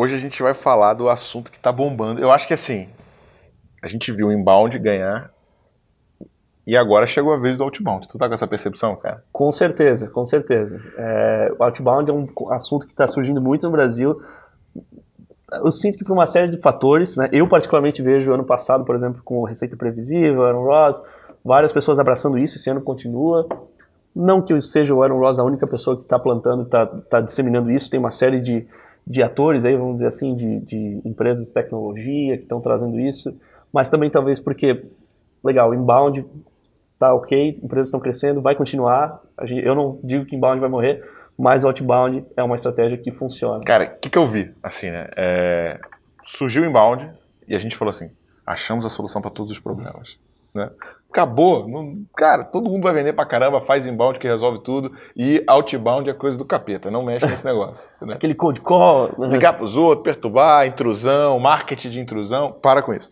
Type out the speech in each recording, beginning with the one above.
Hoje a gente vai falar do assunto que tá bombando. Eu acho que assim, a gente viu o inbound ganhar e agora chegou a vez do outbound. Tu tá com essa percepção, cara? Com certeza, com certeza. É, o outbound é um assunto que está surgindo muito no Brasil. Eu sinto que por uma série de fatores, né? Eu particularmente vejo ano passado, por exemplo, com Receita Previsível, Aaron Ross, várias pessoas abraçando isso, esse ano continua. Não que eu seja o Aaron Ross a única pessoa que está plantando, está tá disseminando isso, tem uma série de de atores, aí, vamos dizer assim, de, de empresas de tecnologia que estão trazendo isso, mas também talvez porque, legal, inbound tá ok, empresas estão crescendo, vai continuar. Eu não digo que inbound vai morrer, mas outbound é uma estratégia que funciona. Cara, o que, que, eu vi? Assim, né? É... Surgiu o inbound e a gente falou assim: achamos a solução para todos os problemas. Né? Acabou. Não, cara, todo mundo vai vender pra caramba, faz inbound que resolve tudo. E outbound é coisa do capeta, não mexe nesse negócio. Né? Aquele cold call. Né? Ligar pros outros, perturbar, intrusão, marketing de intrusão, para com isso.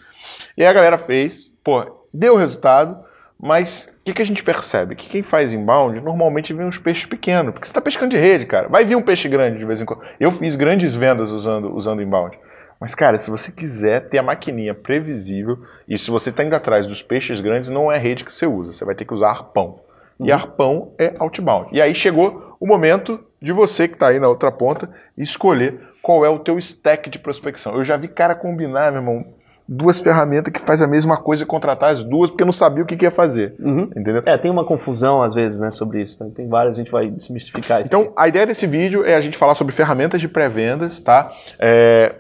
E aí a galera fez, pô, deu resultado, mas o que, que, a gente percebe? Que quem faz inbound normalmente vem uns peixes pequenos, porque você está pescando de rede, cara. Vai vir um peixe grande de vez em quando. Eu fiz grandes vendas usando, usando inbound. Mas, cara, se você quiser ter a maquininha previsível, e se você está indo atrás dos peixes grandes, não é rede que você usa, você vai ter que usar arpão. E uhum. arpão é outbound. E aí chegou o momento de você que está aí na outra ponta escolher qual é o teu stack de prospecção. Eu já vi cara combinar, meu irmão, duas ferramentas que faz a mesma coisa e contratar as duas porque não sabia o que, que ia fazer. Uhum. Entendeu? É, tem uma confusão às vezes né, sobre isso. Né? Tem várias, a gente vai desmistificar isso. Então, aqui. a ideia desse vídeo é a gente falar sobre ferramentas de pré-vendas, tá? É,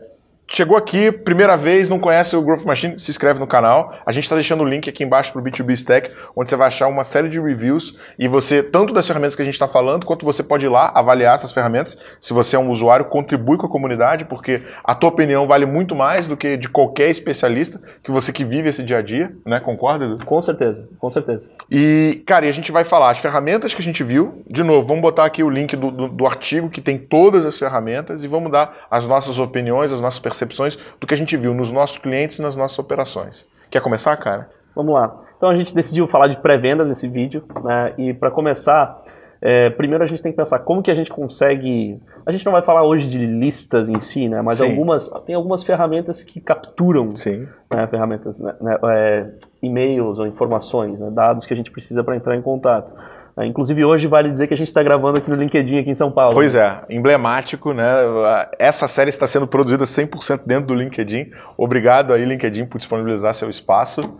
Chegou aqui, primeira vez, não conhece o Growth Machine, se inscreve no canal. A gente está deixando o link aqui embaixo para o B2B Stack, onde você vai achar uma série de reviews e você, tanto das ferramentas que a gente está falando, quanto você pode ir lá avaliar essas ferramentas. Se você é um usuário, contribui com a comunidade, porque a tua opinião vale muito mais do que de qualquer especialista que você que vive esse dia a dia, né? Concorda, Edu? Com certeza, com certeza. E, cara, e a gente vai falar as ferramentas que a gente viu. De novo, vamos botar aqui o link do, do, do artigo que tem todas as ferramentas e vamos dar as nossas opiniões, as nossas percepções percepções do que a gente viu nos nossos clientes e nas nossas operações. Quer começar, cara? Vamos lá. Então a gente decidiu falar de pré-vendas nesse vídeo, né? E para começar, é, primeiro a gente tem que pensar como que a gente consegue. A gente não vai falar hoje de listas em si, né? Mas algumas tem algumas ferramentas que capturam né, ferramentas, né, né, é, e-mails ou informações, né, dados que a gente precisa para entrar em contato. É, inclusive hoje vale dizer que a gente está gravando aqui no LinkedIn aqui em São Paulo. Pois né? é, emblemático, né? Essa série está sendo produzida 100% dentro do LinkedIn. Obrigado aí LinkedIn por disponibilizar seu espaço.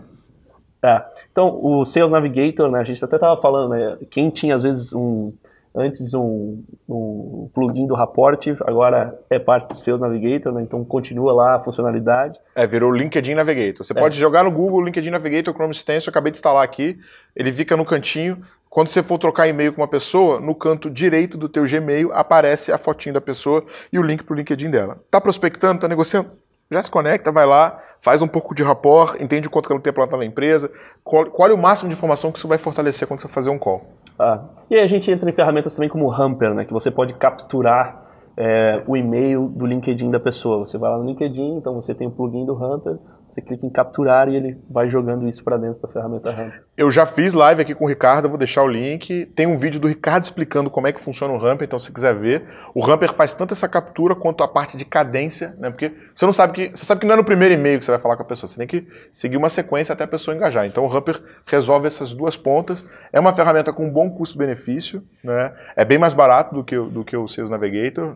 Tá. Então o Sales Navigator, né? A gente até estava falando, né? Quem tinha às vezes um antes um, um plugin do Rapport, agora é parte do Sales Navigator, né? então continua lá a funcionalidade. É, virou LinkedIn Navigator. Você é. pode jogar no Google LinkedIn Navigator, Chrome Extension, eu acabei de instalar aqui, ele fica no cantinho, quando você for trocar e-mail com uma pessoa, no canto direito do teu Gmail aparece a fotinho da pessoa e o link para o LinkedIn dela. Tá prospectando, tá negociando? Já se conecta, vai lá, faz um pouco de rapport, entende quanto ela tem tempo ela na empresa, qual, é o máximo de informação que isso vai fortalecer quando você fazer um call. Ah, e aí a gente entra em ferramentas também como o Humper, né, que você pode capturar é, o e-mail do LinkedIn da pessoa. Você vai lá no LinkedIn, então você tem o plugin do Humper, você clica em capturar e ele vai jogando isso para dentro da ferramenta RAM. Eu já fiz live aqui com o Ricardo, vou deixar o link. Tem um vídeo do Ricardo explicando como é que funciona o Ramper, então se quiser ver. O Ramper faz tanto essa captura quanto a parte de cadência, né? Porque você não sabe que. Você sabe que não é no primeiro e-mail que você vai falar com a pessoa, você tem que seguir uma sequência até a pessoa engajar. Então o Ramper resolve essas duas pontas. É uma ferramenta com bom custo-benefício, né? É bem mais barato do que, do que o Sales Navigator,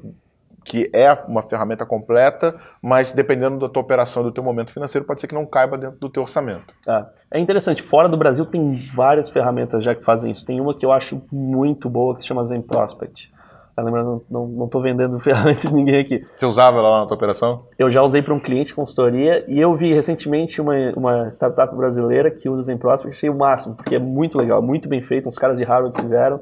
que é uma ferramenta completa, mas dependendo da tua operação, do teu momento financeiro, pode ser que não caiba dentro do teu orçamento. Ah, é interessante, fora do Brasil tem várias ferramentas já que fazem isso. Tem uma que eu acho muito boa que se chama Zen Prospect. Tá lembrando, não estou vendendo ferramenta de ninguém aqui. Você usava ela lá na tua operação? Eu já usei para um cliente de consultoria e eu vi recentemente uma, uma startup brasileira que usa Zen Prospect e achei o máximo, porque é muito legal, muito bem feito, uns caras de Harvard fizeram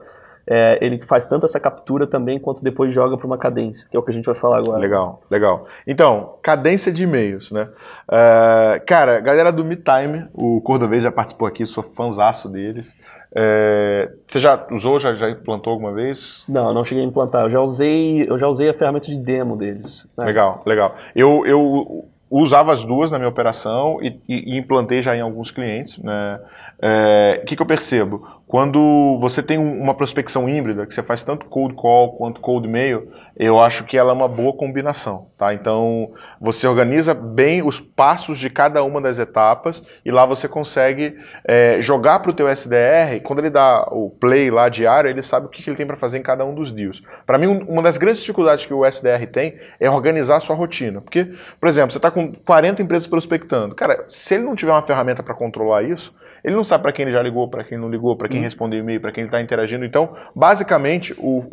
é, ele faz tanto essa captura também quanto depois joga para uma cadência, que é o que a gente vai falar agora. Legal, legal. Então, cadência de e-mails, né? Uh, cara, galera do MeTime, o Cordovez já participou aqui, sou fanzaço deles. É, você já usou, já, já implantou alguma vez? Não, não cheguei a implantar. Eu já usei, eu já usei a ferramenta de demo deles. Né? Legal, legal. Eu, eu usava as duas na minha operação e, e, e implantei já em alguns clientes. Né? É, o que, que eu percebo? Quando você tem uma prospecção híbrida, que você faz tanto cold call quanto cold mail, eu acho que ela é uma boa combinação, tá? Então, você organiza bem os passos de cada uma das etapas e lá você consegue é, jogar para o teu SDR, quando ele dá o play lá diário, ele sabe o que, que ele tem para fazer em cada um dos dias. Para mim, uma das grandes dificuldades que o SDR tem é organizar a sua rotina, porque, por exemplo, você está com 40 empresas prospectando. Cara, se ele não tiver uma ferramenta para controlar isso, ele não sabe para quem ele já ligou, para quem não ligou, para quem uhum. respondeu e-mail, para quem está interagindo. Então, basicamente, o,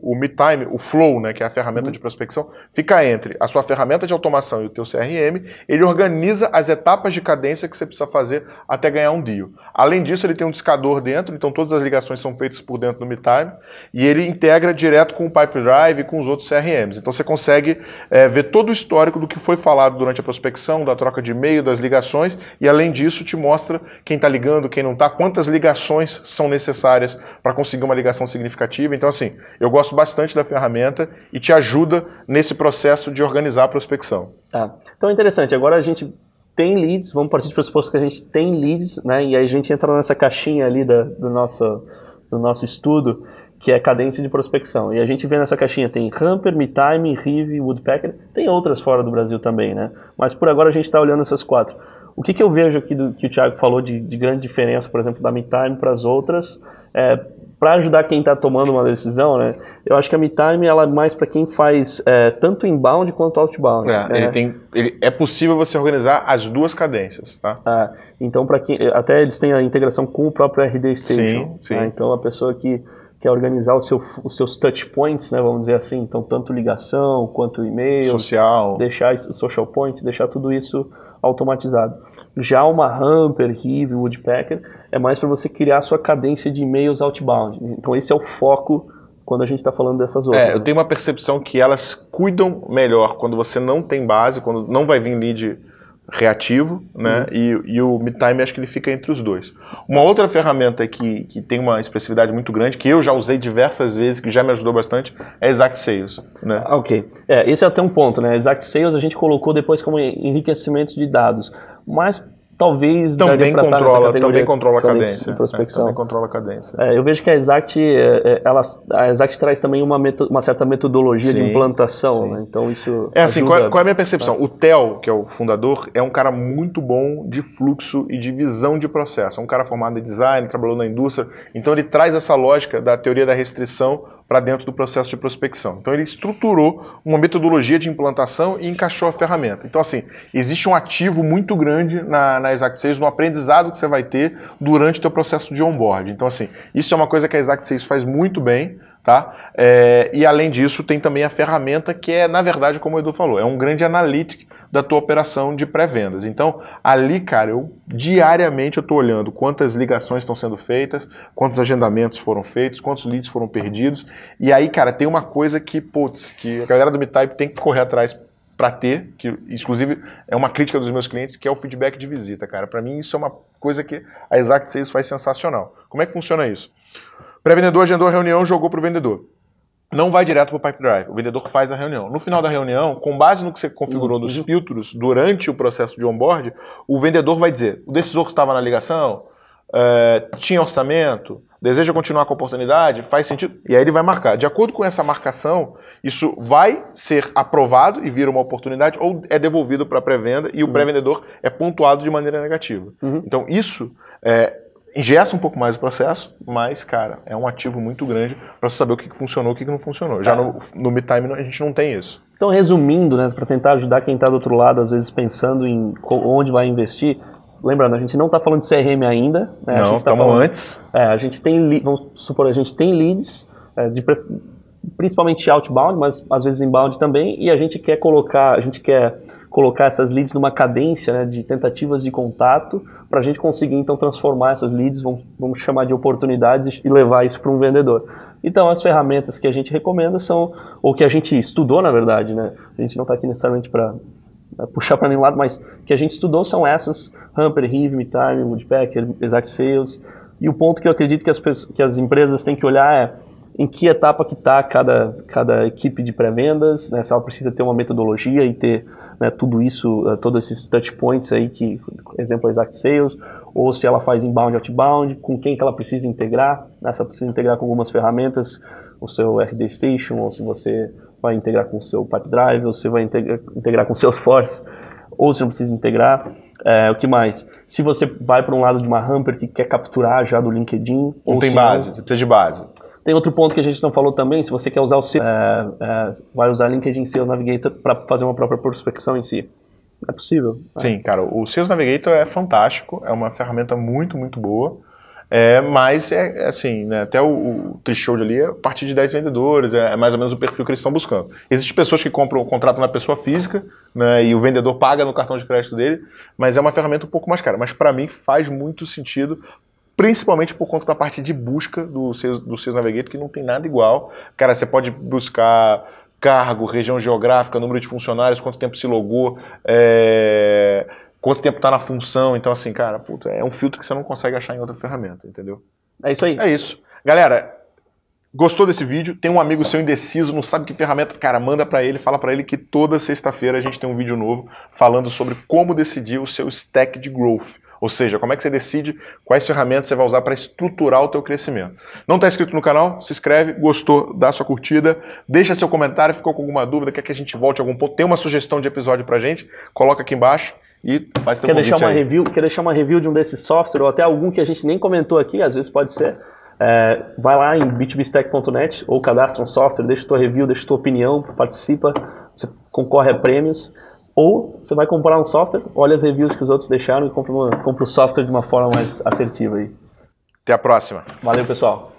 o, o MeTime, o Flow, né, que é a ferramenta uhum. de prospecção, fica entre a sua ferramenta de automação e o teu CRM. Ele organiza as etapas de cadência que você precisa fazer até ganhar um deal. Além disso, ele tem um discador dentro, então todas as ligações são feitas por dentro do MeTime e ele integra direto com o Pipe Drive e com os outros CRMs. Então, você consegue é, ver todo o histórico do que foi falado durante a prospecção, da troca de e-mail, das ligações e, além disso, te mostra quem está está ligando, quem não está, quantas ligações são necessárias para conseguir uma ligação significativa. Então, assim, eu gosto bastante da ferramenta e te ajuda nesse processo de organizar a prospecção. Tá. Então, interessante. Agora a gente tem leads, vamos partir do pressuposto que a gente tem leads, né? E aí a gente entra nessa caixinha ali da, do, nosso, do nosso estudo, que é cadência de prospecção. E a gente vê nessa caixinha, tem Hamper, MeTime, Rive, Woodpecker, tem outras fora do Brasil também, né? Mas por agora a gente está olhando essas quatro. O que, que eu vejo aqui do que o Thiago falou de, de grande diferença, por exemplo, da MeTime para as outras, é, para ajudar quem está tomando uma decisão, né? Eu acho que a MeTime ela é mais para quem faz é, tanto inbound quanto outbound. É, né? ele tem, ele, é possível você organizar as duas cadências, tá? É, então para quem até eles têm a integração com o próprio RD Station. Sim, né? sim. Né? Então a pessoa que quer organizar o seu, os seus touch points, né? Vamos dizer assim, então tanto ligação quanto e-mail, social, deixar o social point, deixar tudo isso automatizado. Já uma Hamper, Heave, Woodpecker é mais para você criar sua cadência de e-mails outbound. Então esse é o foco quando a gente está falando dessas outras. É, eu tenho uma percepção que elas cuidam melhor quando você não tem base, quando não vai vir lead reativo, né? Uhum. E, e, o MidTime acho que ele fica entre os dois. Uma outra ferramenta que, que tem uma expressividade muito grande, que eu já usei diversas vezes, que já me ajudou bastante, é Exact Sales, né? Ah, ok. É, esse é até um ponto, né? Exact Sales a gente colocou depois como enriquecimento de dados mas talvez também controla, é, também controla a cadência. É, também controla a cadência. eu vejo que a Exact, é, é, ela, a Exact traz também uma, meto, uma certa metodologia sim, de implantação, né? então isso É assim, ajuda, qual, é, qual, é a minha percepção? Tá? O Theo, que é o fundador, é um cara muito bom de fluxo e de visão de processo. É um cara formado em design, trabalhou na indústria, então ele traz essa lógica da teoria da restrição para dentro do processo de prospecção. Então ele estruturou uma metodologia de implantação e encaixou a ferramenta. Então assim, existe um ativo muito grande na, na Exact 6, no aprendizado que você vai ter durante o teu processo de onboard. Então assim, isso é uma coisa que a Exact 6 faz muito bem, Tá? É, e além disso, tem também a ferramenta que é, na verdade, como o Edu falou, é um grande analytic da tua operação de pré-vendas. Então, ali, cara, eu diariamente eu estou olhando quantas ligações estão sendo feitas, quantos agendamentos foram feitos, quantos leads foram perdidos. E aí, cara, tem uma coisa que, putz, que a galera do MeType tem que correr atrás para ter, que inclusive é uma crítica dos meus clientes, que é o feedback de visita, cara. Para mim isso é uma coisa que a Exact Sales faz sensacional. Como é que funciona isso? Pré-vendedor agendou a reunião, jogou para o vendedor. Não vai direto para o Pipe Drive. O vendedor faz a reunião. No final da reunião, com base no que você configurou nos uhum. filtros durante o processo de onboard, o vendedor vai dizer: o decisor estava na ligação, eh, tinha orçamento, deseja continuar com a oportunidade, faz sentido. E aí ele vai marcar. De acordo com essa marcação, isso vai ser aprovado e vira uma oportunidade ou é devolvido para pré-venda e o uhum. pré-vendedor é pontuado de maneira negativa. Uhum. Então isso é, engessa um pouco mais o processo, mas, cara, é um ativo muito grande para saber o que funcionou e o que não funcionou. Já tá. no, no metime a gente não tem isso. Então, resumindo, né, para tentar ajudar quem está do outro lado, às vezes pensando em onde vai investir, lembrando, a gente não está falando de CRM ainda. Né? Não, estamos tá falando, antes. É, a gente tem, vamos supor, a gente tem leads, é, de, principalmente outbound, mas às vezes inbound também, e a gente quer colocar, a gente quer colocar essas leads numa cadência né, de tentativas de contato para a gente conseguir então transformar essas leads, vamos, vamos chamar de oportunidades e levar isso para um vendedor. Então as ferramentas que a gente recomenda são, ou que a gente estudou na verdade, né? a gente não está aqui necessariamente para puxar para nenhum lado, mas que a gente estudou são essas, Hamper, Hive, MeTime, Woodpecker, Exact Sales, e o ponto que eu acredito que as, que as empresas têm que olhar é em que etapa que está cada, cada equipe de pré-vendas, né? se ela precisa ter uma metodologia e ter né, tudo isso, eh, todos esses touch points aí, que, exemplo, a Exact Sales, ou se ela faz inbound, outbound, com quem que ela precisa integrar, né, se ela precisa integrar com algumas ferramentas, o seu RD Station, ou se você vai integrar com o seu Pipe Drive, ou se vai integra, integrar com o Salesforce, ou se não precisa integrar. É, o que mais? Se você vai para um lado de uma hamper que quer capturar já do LinkedIn. Não tem base, não, é você precisa de base. Tem outro ponto que a gente não falou também, se você quer usar o seu, é, é, vai usar LinkedIn Sales Navigator para fazer uma própria prospecção em si. É possível. É. Sim, cara, o Sales Navigator é fantástico, é uma ferramenta muito, muito boa. É, mas é, é assim, né, até o, o threshold ali é a partir de 10 vendedores, é, é, mais ou menos o perfil que eles estão buscando. Existem pessoas que compram, contrato na pessoa física, né, e o vendedor paga no cartão de crédito dele, mas é uma ferramenta um pouco mais cara. Mas para mim faz muito sentido principalmente por conta da parte de busca do seu do Navigator, que não tem nada igual. Cara, você pode buscar cargo, região geográfica, número de funcionários, quanto tempo se logou, é... quanto tempo está na função. Então, assim, cara, puta, é um filtro que você não consegue achar em outra ferramenta, entendeu? É isso aí. É isso. Galera, gostou desse vídeo? Tem um amigo seu indeciso, não sabe que ferramenta? Cara, manda para ele, fala para ele que toda sexta-feira a gente tem um vídeo novo falando sobre como decidir o seu stack de growth ou seja, como é que você decide quais ferramentas você vai usar para estruturar o teu crescimento. Não está inscrito no canal? Se inscreve, gostou, dá sua curtida, deixa seu comentário, ficou com alguma dúvida, quer que a gente volte a algum ponto, tem uma sugestão de episódio a gente, coloca aqui embaixo e faz teu quer deixar uma aí. review Quer deixar uma review de um desses softwares ou até algum que a gente nem comentou aqui, às vezes pode ser. É, vai lá em bitbstack.net ou cadastra um software, deixa tua review, deixa tua opinião, participa, você concorre a prêmios. Ou você vai comprar um software, olha as reviews que os outros deixaram e compra, uma, compra o software de uma forma mais assertiva aí. Até a próxima. Valeu, pessoal.